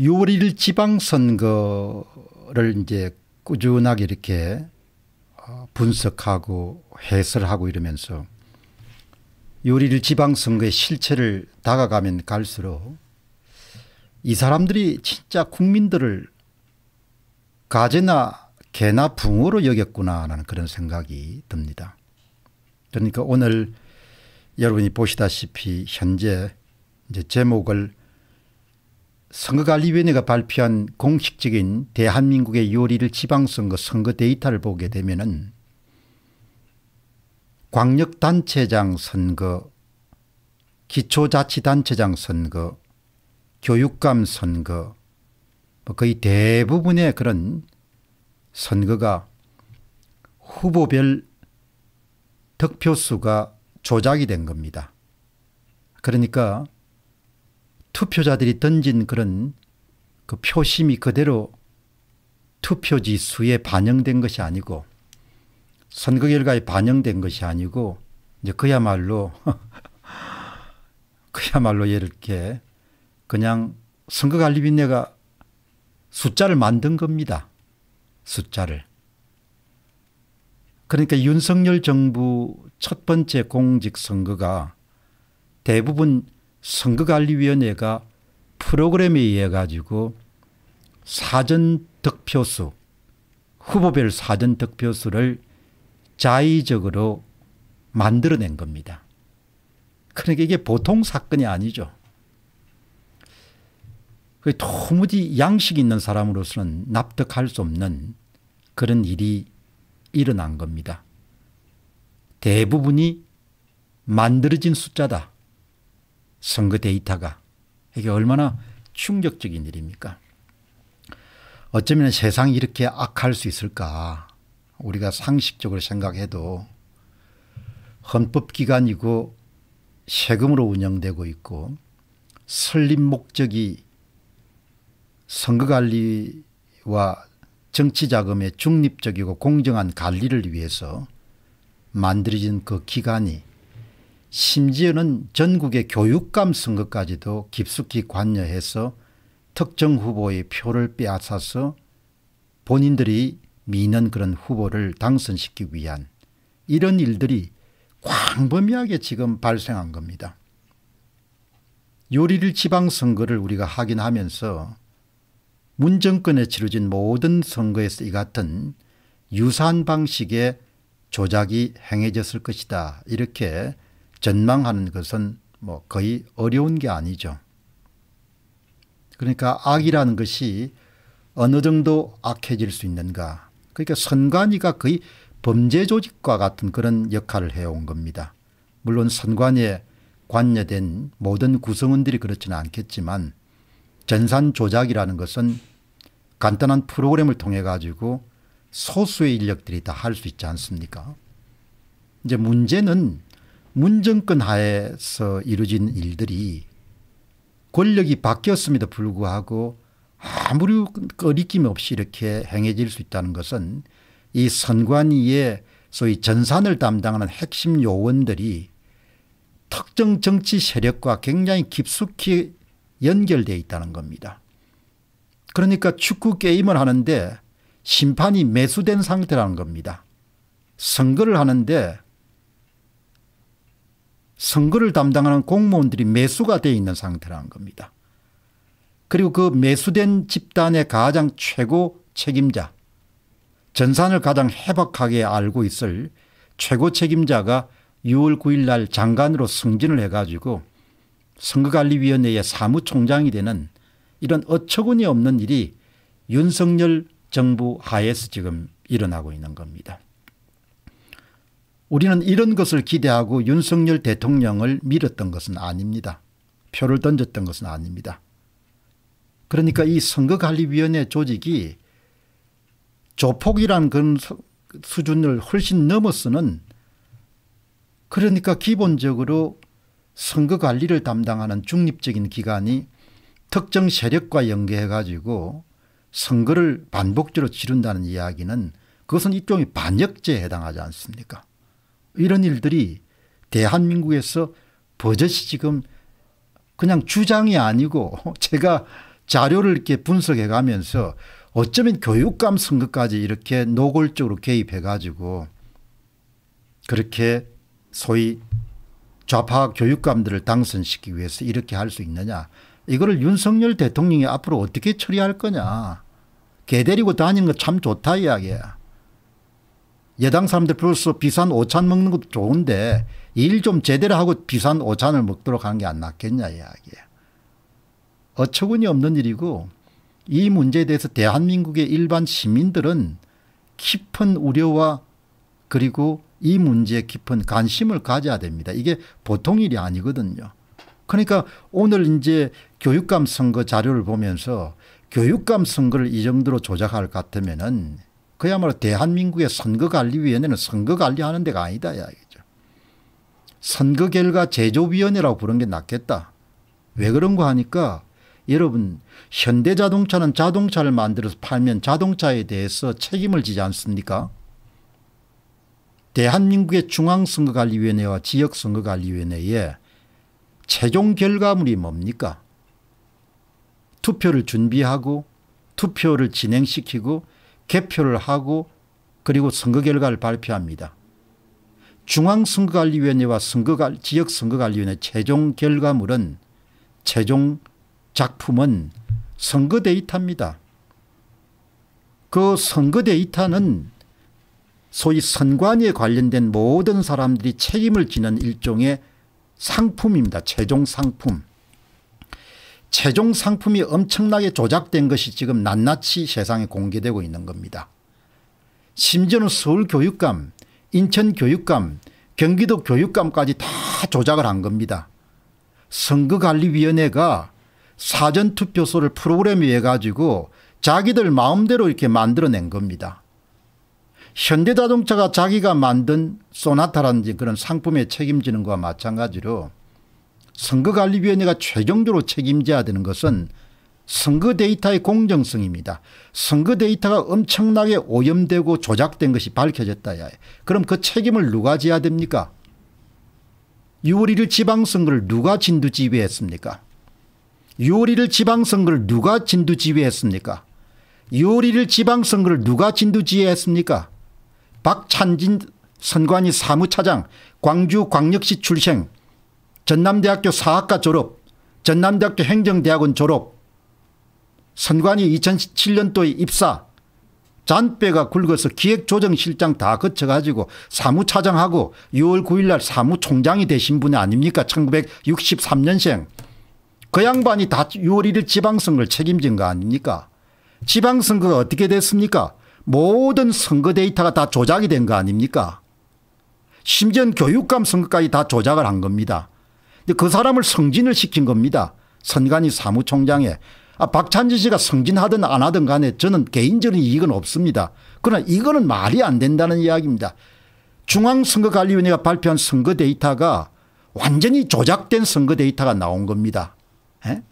6월 1일 지방선거를 이제 꾸준하게 이렇게 어, 분석하고 해설하고 이러면서 6월 1일 지방선거의 실체를 다가가면 갈수록 이 사람들이 진짜 국민들을 가재나 개나 붕어로 여겼구나라는 그런 생각이 듭니다. 그러니까 오늘 여러분이 보시다시피 현재 이제 제목을 선거관리위원회가 발표한 공식적인 대한민국의 요리를 지방선거 선거 데이터를 보게 되면 은 광역단체장 선거, 기초자치단체장 선거, 교육감 선거 뭐 거의 대부분의 그런 선거가 후보별 득표수가 조작이 된 겁니다. 그러니까 투표자들이 던진 그런 그 표심이 그대로 투표지 수에 반영된 것이 아니고 선거 결과에 반영된 것이 아니고 이제 그야말로 그야말로 이렇게 그냥 선거 관리위원회가 숫자를 만든 겁니다. 숫자를. 그러니까 윤석열 정부 첫 번째 공직선거가 대부분 선거관리위원회가 프로그램에 의해 가지고 사전 득표수 후보별 사전 득표수를 자의적으로 만들어낸 겁니다. 그러니까 이게 보통 사건이 아니죠. 도무지 양식 있는 사람으로서는 납득할 수 없는 그런 일이 일어난 겁니다. 대부분이 만들어진 숫자다. 선거 데이터가 이게 얼마나 충격적인 일입니까? 어쩌면 세상이 이렇게 악할 수 있을까? 우리가 상식적으로 생각해도 헌법기관이고 세금으로 운영되고 있고 설립 목적이 선거관리와 정치자금의 중립적이고 공정한 관리를 위해서 만들어진 그 기관이 심지어는 전국의 교육감 선거까지도 깊숙이 관여해서 특정 후보의 표를 빼앗아서 본인들이 미는 그런 후보를 당선시키기 위한 이런 일들이 광범위하게 지금 발생한 겁니다. 6일 지방선거를 우리가 하긴 하면서 문정권에 치러진 모든 선거에서 이 같은 유사한 방식의 조작이 행해졌을 것이다 이렇게 전망하는 것은 뭐 거의 어려운 게 아니죠. 그러니까 악이라는 것이 어느 정도 악해질 수 있는가. 그러니까 선관위가 거의 범죄 조직과 같은 그런 역할을 해온 겁니다. 물론 선관위에 관여된 모든 구성원들이 그렇지는 않겠지만 전산 조작이라는 것은 간단한 프로그램을 통해 가지고 소수의 인력들이 다 할 수 있지 않습니까? 이제 문제는 문정권 하에서 이루어진 일들이 권력이 바뀌었음에도 불구하고 아무리 꺼리낌 없이 이렇게 행해질 수 있다는 것은 이 선관위의 소위 전산을 담당하는 핵심 요원들이 특정 정치 세력과 굉장히 깊숙이 연결되어 있다는 겁니다. 그러니까 축구 게임을 하는데 심판이 매수된 상태라는 겁니다. 선거를 하는데 선거를 담당하는 공무원들이 매수가 되어 있는 상태라는 겁니다. 그리고 그 매수된 집단의 가장 최고 책임자 전산을 가장 해박하게 알고 있을 최고 책임자가 6월 9일 날 장관으로 승진을 해가지고 선거관리위원회의 사무총장이 되는 이런 어처구니없는 일이 윤석열 정부 하에서 지금 일어나고 있는 겁니다. 우리는 이런 것을 기대하고 윤석열 대통령을 밀었던 것은 아닙니다. 표를 던졌던 것은 아닙니다. 그러니까 이 선거관리위원회 조직이 조폭이란 그런 수준을 훨씬 넘어서는 그러니까 기본적으로 선거관리를 담당하는 중립적인 기관이 특정 세력과 연계해 가지고 선거를 반복적으로 치른다는 이야기는 그것은 일종의 반역죄에 해당하지 않습니까 이런 일들이 대한민국에서 버젓이 지금 그냥 주장이 아니고 제가 자료를 이렇게 분석해 가면서 어쩌면 교육감 선거까지 이렇게 노골적으로 개입해 가지고 그렇게 소위 좌파 교육감들을 당선시키기 위해서 이렇게 할 수 있느냐 이거를 윤석열 대통령이 앞으로 어떻게 처리할 거냐 개 데리고 다니는 거 참 좋다 이야기야 여당 사람들 플러스 비싼 오찬 먹는 것도 좋은데 일 좀 제대로 하고 비싼 오찬을 먹도록 하는 게 안 낫겠냐 이야기 어처구니 없는 일이고 이 문제에 대해서 대한민국의 일반 시민들은 깊은 우려와 그리고 이 문제에 깊은 관심을 가져야 됩니다. 이게 보통 일이 아니거든요. 그러니까 오늘 이제 교육감 선거 자료를 보면서 교육감 선거를 이 정도로 조작할 것 같으면은 그야말로 대한민국의 선거관리위원회는 선거관리하는 데가 아니다. 야, 이죠. 선거결과 제조위원회라고 부른 게 낫겠다. 왜 그런가 하니까 여러분 현대자동차는 자동차를 만들어서 팔면 자동차에 대해서 책임을 지지 않습니까? 대한민국의 중앙선거관리위원회와 지역선거관리위원회에 최종 결과물이 뭡니까? 투표를 준비하고 투표를 진행시키고 개표를 하고 그리고 선거 결과를 발표합니다. 중앙선거관리위원회와 선거 지역선거관리위원회 최종 결과물은 최종 작품은 선거 데이터입니다. 그 선거 데이터는 소위 선관위에 관련된 모든 사람들이 책임을 지는 일종의 상품입니다. 최종 상품. 최종 상품이 엄청나게 조작된 것이 지금 낱낱이 세상에 공개되고 있는 겁니다. 심지어는 서울교육감, 인천교육감, 경기도 교육감까지 다 조작을 한 겁니다. 선거관리위원회가 사전투표소를 프로그램에 해 가지고 자기들 마음대로 이렇게 만들어낸 겁니다. 현대자동차가 자기가 만든 소나타라는 그런 상품에 책임지는 것과 마찬가지로 선거관리위원회가 최종적으로 책임져야 되는 것은 선거 데이터의 공정성입니다. 선거 데이터가 엄청나게 오염되고 조작된 것이 밝혀졌다. 야 그럼 그 책임을 누가 져야 됩니까? 6월 1일 지방선거를 누가 진두지휘했습니까? 6월 1일 지방선거를 누가 진두지휘했습니까? 6월 1일 지방선거를 누가 진두지휘했습니까? 박찬진 선관위 사무차장 광주광역시 출생 전남대학교 사학과 졸업, 전남대학교 행정대학원 졸업, 선관위 2017년도에 입사, 잔뼈가 굵어서 기획조정실장 다 거쳐가지고 사무차장하고 6월 9일날 사무총장이 되신 분이 아닙니까? 1963년생. 그 양반이 다 6월 1일 지방선거를 책임진 거 아닙니까? 지방선거가 어떻게 됐습니까? 모든 선거 데이터가 다 조작이 된 거 아닙니까? 심지어 교육감 선거까지 다 조작을 한 겁니다. 그 사람을 승진을 시킨 겁니다. 선관위 사무총장에. 아, 박찬진 씨가 승진하든 안 하든 간에 저는 개인적인 이익은 없습니다. 그러나 이거는 말이 안 된다는 이야기입니다. 중앙선거관리위원회가 발표한 선거 데이터가 완전히 조작된 선거 데이터가 나온 겁니다. 에?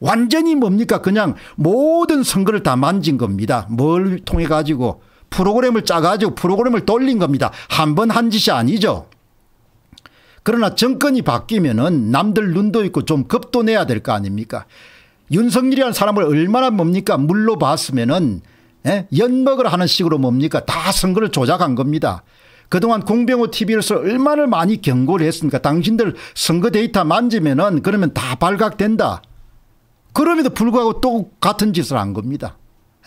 완전히 뭡니까 그냥 모든 선거를 다 만진 겁니다. 뭘 통해 가지고 프로그램을 짜가지고 프로그램을 돌린 겁니다. 한 번한 한 짓이 아니죠. 그러나 정권이 바뀌면은 남들 눈도 있고 좀 겁도 내야 될 거 아닙니까? 윤석열이라는 사람을 얼마나 뭡니까 물로 봤으면은 연먹을 예? 하는 식으로 뭡니까 다 선거를 조작한 겁니다. 그동안 공병호 TV에서 얼마나 많이 경고를 했습니까? 당신들 선거 데이터 만지면은 그러면 다 발각된다. 그럼에도 불구하고 똑같은 짓을 한 겁니다.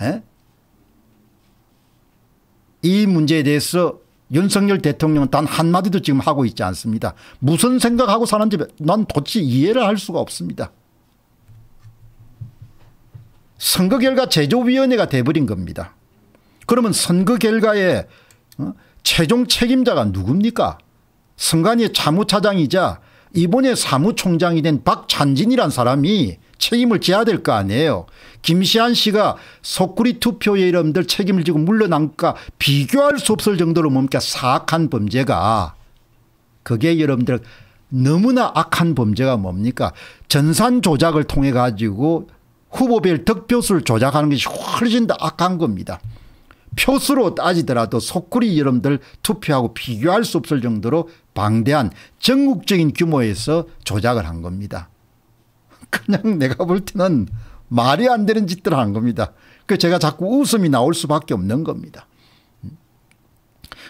예? 이 문제에 대해서 윤석열 대통령은 단 한마디도 지금 하고 있지 않습니다. 무슨 생각하고 사는지 난도대 이해를 할 수가 없습니다. 선거 결과 제조위원회가 돼버린 겁니다. 그러면 선거 결과에 어, 최종 책임자가 누굽니까? 선관위 사무차장이자 이번에 사무총장이 된 박찬진이란 사람이 책임을 져야 될 거 아니에요. 김시한 씨가 속구리 투표의 이름들 책임을 지고 물러난까 비교할 수 없을 정도로 뭡니까 사악한 범죄가 그게 여러분들 너무나 악한 범죄가 뭡니까 전산 조작을 통해 가지고 후보별 득표수를 조작하는 것이 훨씬 더 악한 겁니다. 표수로 따지더라도 속구리 여러분들 투표하고 비교할 수 없을 정도로 방대한 전국적인 규모에서 조작을 한 겁니다. 그냥 내가 볼 때는 말이 안 되는 짓들 하는 겁니다. 그 제가 자꾸 웃음이 나올 수밖에 없는 겁니다.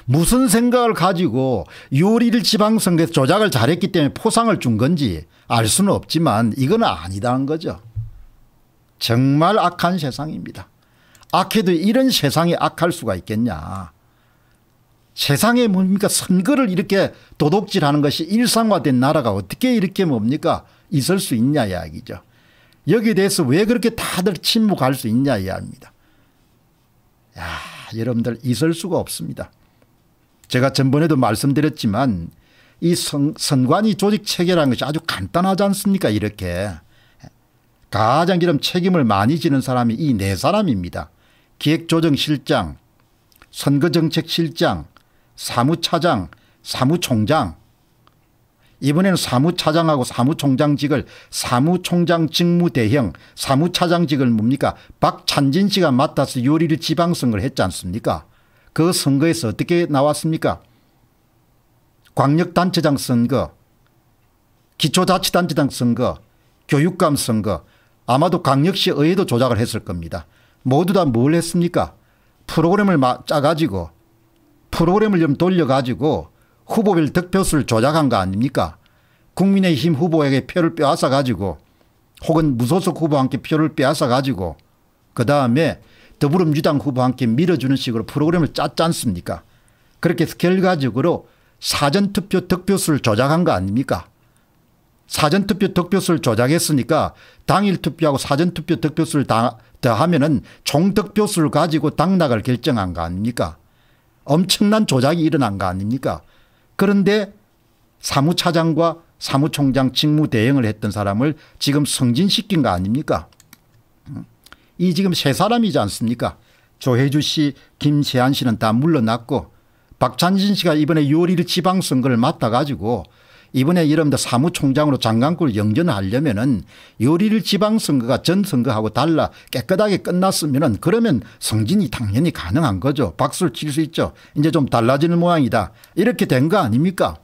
무슨 생각을 가지고 6월 1 지방선거에서 조작을 잘했기 때문에 포상을 준 건지 알 수는 없지만 이건 아니다는 거죠. 정말 악한 세상입니다. 악해도 이런 세상이 악할 수가 있겠냐. 세상에 뭡니까 선거를 이렇게 도둑질하는 것이 일상화된 나라가 어떻게 이렇게 뭡니까 있을 수 있냐 이야기죠. 여기에 대해서 왜 그렇게 다들 침묵할 수 있냐 이야기입니다. 야, 여러분들 있을 수가 없습니다. 제가 전번에도 말씀드렸지만 이 선, 선관위 조직 체계라는 것이 아주 간단하지 않습니까 이렇게. 가장 이런 책임을 많이 지는 사람이 이 네 사람입니다. 기획조정실장, 선거정책실장, 사무차장, 사무총장 이번에는 사무차장하고 사무총장직을 사무총장 직무대행 사무차장직을 뭡니까 박찬진 씨가 맡아서 요리를 지방선거를 했지 않습니까 그 선거에서 어떻게 나왔습니까 광역단체장 선거 기초자치단체장 선거 교육감 선거 아마도 광역시 의회도 조작을 했을 겁니다 모두 다 뭘 했습니까 프로그램을 짜가지고 프로그램을 좀 돌려가지고 후보별 득표수를 조작한 거 아닙니까? 국민의힘 후보에게 표를 빼앗아 가지고 혹은 무소속 후보한테 표를 빼앗아 가지고 그 다음에 더불어민주당 후보한테 밀어주는 식으로 프로그램을 짰지 않습니까? 그렇게 해서 결과적으로 사전투표 득표수를 조작한 거 아닙니까? 사전투표 득표수를 조작했으니까 당일투표하고 사전투표 득표수를 더하면은 총득표수를 가지고 당락을 결정한 거 아닙니까? 엄청난 조작이 일어난 거 아닙니까? 그런데 사무차장과 사무총장 직무 대행을 했던 사람을 지금 승진시킨 거 아닙니까? 음. 이 지금 세 사람이지 않습니까? 조혜주 씨, 김세한 씨는 다 물러났고 박찬진 씨가 이번에 6월 1일 지방선거를 맡아가지고 이번에 이른바 사무총장으로 장관급을 영전하려면은 요리를 지방선거가 전선거하고 달라 깨끗하게 끝났으면은 그러면 성진이 당연히 가능한 거죠. 박수를 칠 수 있죠. 이제 좀 달라지는 모양이다. 이렇게 된 거 아닙니까?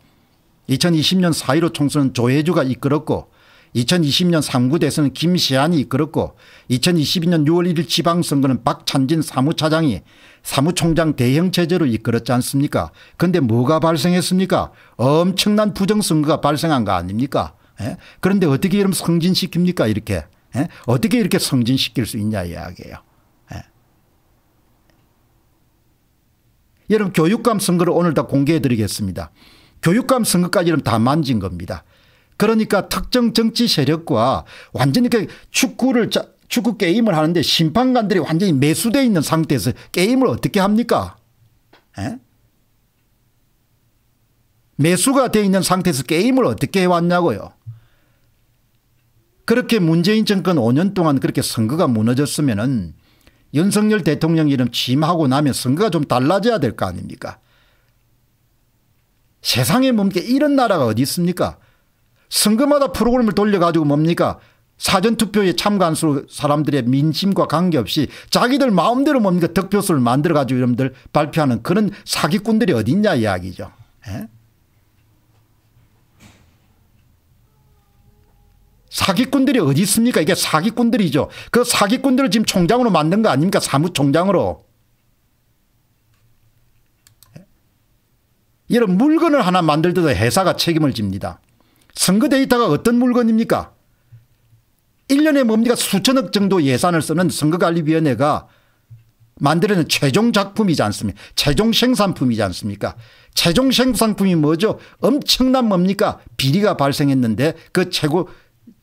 2020년 4.15 총선은 조혜주가 이끌었고 2020년 3구 대선은 김시안이 이끌었고 2022년 6월 1일 지방선거는 박찬진 사무차장이 사무총장 대형체제로 이끌었지 않습니까 그런데 뭐가 발생했습니까 엄청난 부정선거가 발생한 거 아닙니까 예? 그런데 어떻게 이런 성진시킵니까 이렇게 예? 어떻게 이렇게 성진시킬 수 있냐 이야기예요 예. 여러분 교육감 선거를 오늘 다 공개해 드리겠습니다 교육감 선거까지는 다 만진 겁니다 그러니까 특정 정치 세력과 완전히 그 축구를 축구 게임을 하는데 심판관들이 완전히 매수돼 있는 상태에서 게임을 어떻게 합니까? 에? 매수가 돼 있는 상태에서 게임을 어떻게 해왔냐고요. 그렇게 문재인 정권 5년 동안 그렇게 선거가 무너졌으면 은 윤석열 대통령 이름 취임하고 나면 선거가 좀 달라져야 될 거 아닙니까? 세상에 몸게 이런 나라가 어디 있습니까? 선거마다 프로그램을 돌려가지고 뭡니까 사전투표에 참가한 사람들의 민심과 관계없이 자기들 마음대로 뭡니까 득표수를 만들어가지고 여러분들 발표하는 그런 사기꾼들이 어딨냐 이야기죠. 에? 예? 사기꾼들이 어디 있습니까? 이게 사기꾼들이죠. 그 사기꾼들을 지금 총장으로 만든 거 아닙니까? 사무총장으로. 예? 이런 물건을 하나 만들 때도 회사가 책임을 집니다. 선거 데이터가 어떤 물건입니까 1년에 뭡니까 수천억 정도 예산을 쓰는 선거관리위원회가 만들어낸 최종 작품이지 않습니까 최종 생산품이지 않습니까 최종 생산품이 뭐죠 엄청난 뭡니까 비리가 발생했는데 그 최고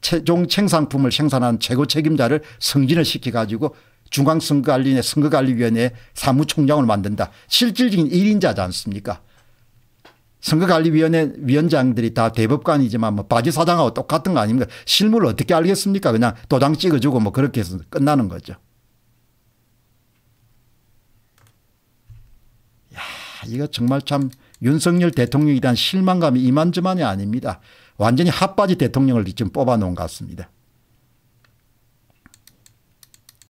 최종 생산품을 생산한 최고 책임자를 승진을 시켜 가지고 중앙선거관리위원회 선거관리위원회 사무총장을 만든다 실질적인 1인자지 않습니까 선거관리위원회 위원장들이 다 대법관이지만 뭐 바지 사장하고 똑같은 거 아닙니까? 실물 을 어떻게 알겠습니까? 그냥 도장 찍어주고 뭐 그렇게 해서 끝나는 거죠. 야, 이거 정말 참 윤석열 대통령에 대한 실망감이 이만저만이 아닙니다. 완전히 핫바지 대통령을 지금 뽑아놓은 것 같습니다.